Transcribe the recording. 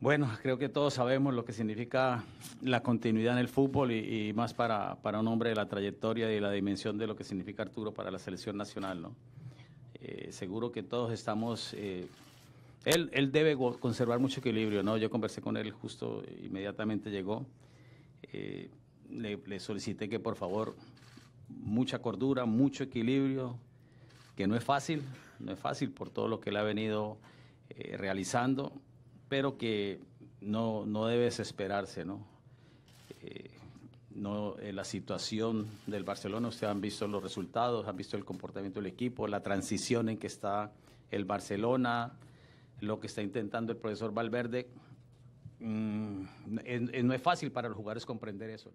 Bueno, creo que todos sabemos lo que significa la continuidad en el fútbol y, más para, un hombre de la trayectoria y la dimensión de lo que significa Arturo para la selección nacional. ¿no? Eh, seguro que todos estamos... Eh, él, debe conservar mucho equilibrio. ¿no? Yo conversé con él justo inmediatamente llegó. Eh, le, solicité que por favor mucha cordura, mucho equilibrio, que no es fácil, no es fácil por todo lo que él ha venido realizando pero que no, no debe desesperarse, ¿no? Eh, no eh, la situación del Barcelona, ustedes han visto los resultados, han visto el comportamiento del equipo, la transición en que está el Barcelona, lo que está intentando el profesor Valverde. Mm, no es fácil para los jugadores comprender eso.